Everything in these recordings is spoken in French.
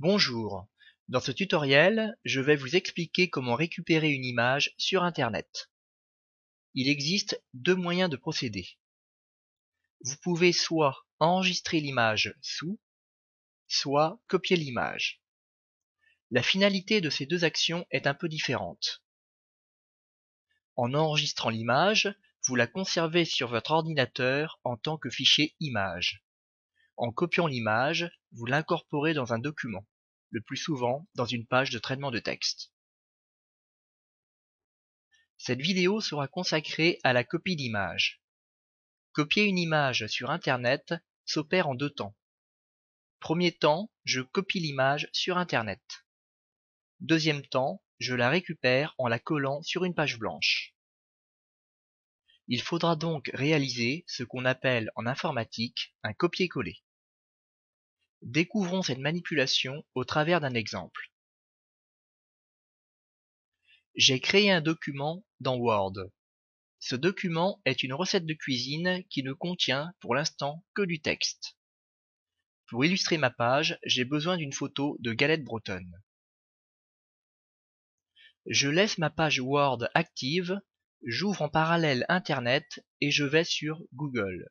Bonjour, dans ce tutoriel, je vais vous expliquer comment récupérer une image sur Internet. Il existe deux moyens de procéder. Vous pouvez soit enregistrer l'image sous, soit copier l'image. La finalité de ces deux actions est un peu différente. En enregistrant l'image, vous la conservez sur votre ordinateur en tant que fichier image. En copiant l'image, vous l'incorporez dans un document, le plus souvent dans une page de traitement de texte. Cette vidéo sera consacrée à la copie d'image. Copier une image sur Internet s'opère en deux temps. Premier temps, je copie l'image sur Internet. Deuxième temps, je la récupère en la collant sur une page blanche. Il faudra donc réaliser ce qu'on appelle en informatique un copier-coller. Découvrons cette manipulation au travers d'un exemple. J'ai créé un document dans Word. Ce document est une recette de cuisine qui ne contient pour l'instant que du texte. Pour illustrer ma page, j'ai besoin d'une photo de galette bretonne. Je laisse ma page Word active, j'ouvre en parallèle Internet et je vais sur Google.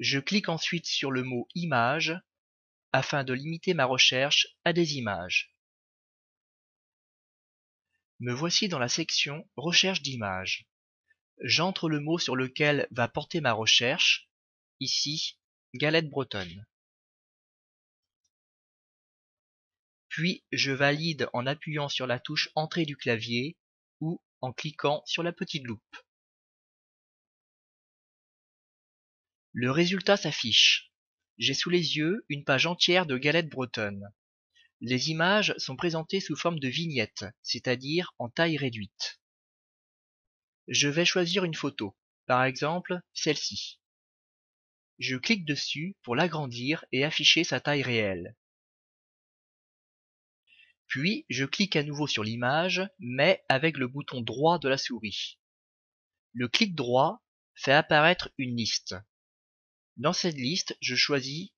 Je clique ensuite sur le mot Image afin de limiter ma recherche à des images. Me voici dans la section Recherche d'images. J'entre le mot sur lequel va porter ma recherche, ici galette bretonne. Puis je valide en appuyant sur la touche Entrée du clavier ou en cliquant sur la petite loupe. Le résultat s'affiche. J'ai sous les yeux une page entière de galettes bretonnes. Les images sont présentées sous forme de vignettes, c'est-à-dire en taille réduite. Je vais choisir une photo, par exemple celle-ci. Je clique dessus pour l'agrandir et afficher sa taille réelle. Puis je clique à nouveau sur l'image, mais avec le bouton droit de la souris. Le clic droit fait apparaître une liste. Dans cette liste, je choisis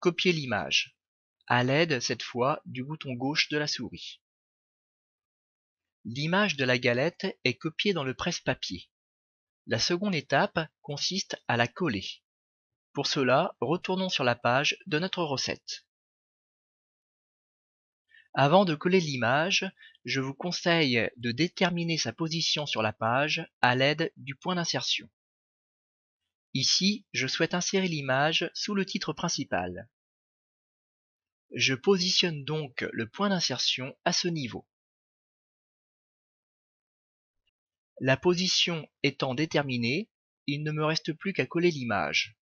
Copier l'image, à l'aide cette fois du bouton gauche de la souris. L'image de la galette est copiée dans le presse-papier. La seconde étape consiste à la coller. Pour cela, retournons sur la page de notre recette. Avant de coller l'image, je vous conseille de déterminer sa position sur la page à l'aide du point d'insertion. Ici, je souhaite insérer l'image sous le titre principal. Je positionne donc le point d'insertion à ce niveau. La position étant déterminée, il ne me reste plus qu'à coller l'image.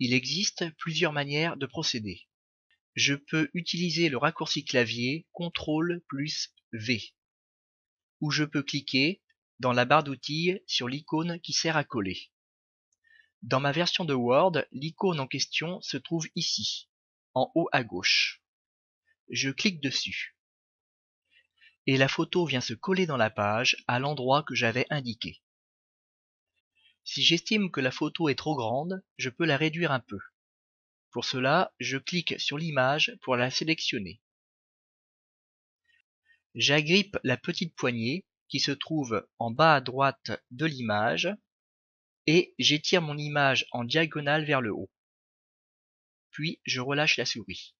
Il existe plusieurs manières de procéder. Je peux utiliser le raccourci clavier CTRL plus V, ou je peux cliquer dans la barre d'outils sur l'icône qui sert à coller. Dans ma version de Word, l'icône en question se trouve ici, en haut à gauche. Je clique dessus et la photo vient se coller dans la page à l'endroit que j'avais indiqué. Si j'estime que la photo est trop grande, je peux la réduire un peu. Pour cela, je clique sur l'image pour la sélectionner. J'agrippe la petite poignée qui se trouve en bas à droite de l'image et j'étire mon image en diagonale vers le haut, puis je relâche la souris.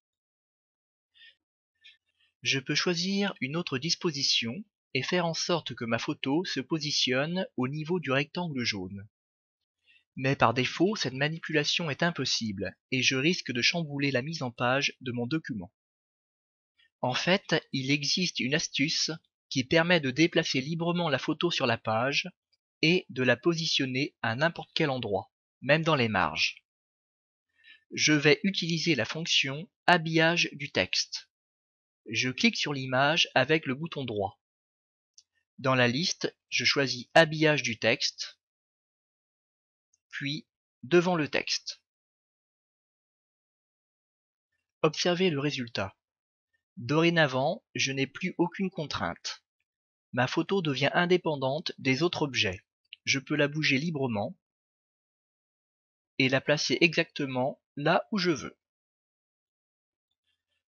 Je peux choisir une autre disposition et faire en sorte que ma photo se positionne au niveau du rectangle jaune. Mais par défaut, cette manipulation est impossible et je risque de chambouler la mise en page de mon document. En fait, il existe une astuce qui permet de déplacer librement la photo sur la page et de la positionner à n'importe quel endroit, même dans les marges. Je vais utiliser la fonction habillage du texte. Je clique sur l'image avec le bouton droit. Dans la liste, je choisis habillage du texte, puis devant le texte. Observez le résultat. Dorénavant, je n'ai plus aucune contrainte. Ma photo devient indépendante des autres objets je peux la bouger librement et la placer exactement là où je veux.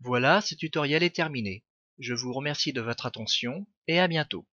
Voilà, ce tutoriel est terminé. Je vous remercie de votre attention et à bientôt.